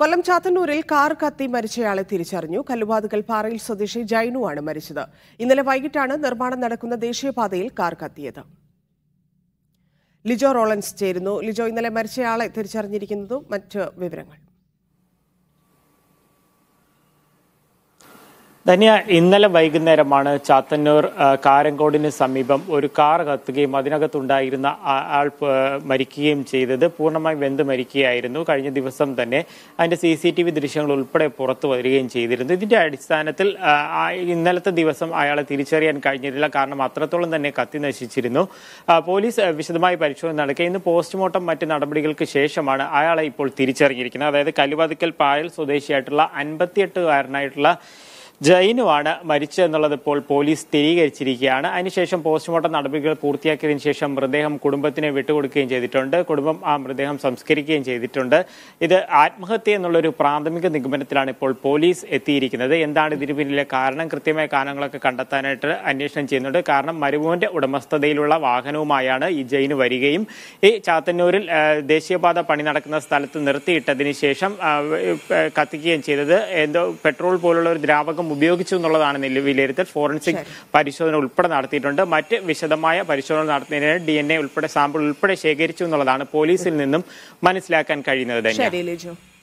കൊല്ലം ചാത്തന്നൂരിൽ car കത്തി മരിച്ചയാളെ തിരിച്ചറിഞ്ഞു കല്ലുവാതുകൽ പാറയിൽ സ്വദേശി ജൈനുവാണ് മരിച്ചത് ഇന്നലെ വൈകിട്ടാണ് നിർമ്മാണം നടക്കുന്ന ദേശീയപാതയിൽ കാർ കത്തിയത് ലിജോ റോളൻസ് ചേരുന്നു ലിജോ ഇന്നലെ മരിച്ചയാളെ തിരിച്ചറിഞ്ഞിരിക്കുന്നതും മറ്റ് വിവരങ്ങൾ ധന്യ ഇന്നലെ വൈകുന്നേരമാണ് ചാത്തന്നൂർ കാരങ്കോടിന് സമീപം ഒരു കാർ കത്തുകയും അതിനകത്തുണ്ടായിരുന്ന ആൾ മരിക്കുകയും ചെയ്തത് പൂർണ്ണമായും വെന്ത് മരിക്കുകയായിരുന്നു കഴിഞ്ഞ ദിവസം തന്നെ അതിന്റെ സി സി ടി വി ദൃശ്യങ്ങൾ ഉൾപ്പെടെ പുറത്തു വരികയും ചെയ്തിരുന്നു ഇതിന്റെ അടിസ്ഥാനത്തിൽ ഇന്നലത്തെ ദിവസം അയാളെ തിരിച്ചറിയാൻ കഴിഞ്ഞിട്ടില്ല കാരണം അത്രത്തോളം തന്നെ കത്തി നശിച്ചിരുന്നു പോലീസ് വിശദമായി പരിശോധന നടക്കുക ഇന്ന് പോസ്റ്റ്മോർട്ടം മറ്റ് നടപടികൾക്ക് ശേഷമാണ് അയാളെ ഇപ്പോൾ തിരിച്ചറിഞ്ഞിരിക്കുന്നത് അതായത് കല്ലുവാതിക്കൽ പായൽ സ്വദേശിയായിട്ടുള്ള അൻപത്തിയെട്ടുകാരനായിട്ടുള്ള ജയിനുമാണ് മരിച്ചതെന്നുള്ളത് ഇപ്പോൾ പോലീസ് സ്ഥിരീകരിച്ചിരിക്കുകയാണ് അതിനുശേഷം പോസ്റ്റ്മോർട്ടം നടപടികൾ പൂർത്തിയാക്കിയതിനു ശേഷം മൃതദേഹം കുടുംബത്തിന് വിട്ടുകൊടുക്കുകയും ചെയ്തിട്ടുണ്ട് കുടുംബം ആ മൃതദേഹം സംസ്കരിക്കുകയും ചെയ്തിട്ടുണ്ട് ഇത് ആത്മഹത്യ എന്നുള്ളൊരു പ്രാഥമിക നിഗമനത്തിലാണ് ഇപ്പോൾ പോലീസ് എത്തിയിരിക്കുന്നത് എന്താണ് ഇതിന് പിന്നിലെ കാരണം കൃത്യമായ കാരണങ്ങളൊക്കെ കണ്ടെത്താനായിട്ട് അന്വേഷണം ചെയ്യുന്നുണ്ട് കാരണം മരുഭൂവിന്റെ ഉടമസ്ഥതയിലുള്ള വാഹനവുമായാണ് ഈ ജയിന് വരികയും ഈ ചാത്തന്നൂരിൽ ദേശീയപാത പണി നടക്കുന്ന സ്ഥലത്ത് നിർത്തിയിട്ടതിന് ശേഷം കത്തിക്കുകയും ചെയ്തത് എന്തോ പെട്രോൾ പോലുള്ള ഒരു ദ്രാവകം മാർഗം ഉപയോഗിച്ചു എന്നുള്ളതാണ് വിലയിരുത്തൽ ഫോറൻസിക് പരിശോധന ഉൾപ്പെടെ നടത്തിയിട്ടുണ്ട് മറ്റ് വിശദമായ പരിശോധന നടത്തുന്നതിന് ഡി എൻ എ ഉൾപ്പെടെ സാമ്പിൾ ഉൾപ്പെടെ ശേഖരിച്ചു എന്നുള്ളതാണ് പോലീസിൽ നിന്നും മനസ്സിലാക്കാൻ കഴിയുന്നത് തന്നെ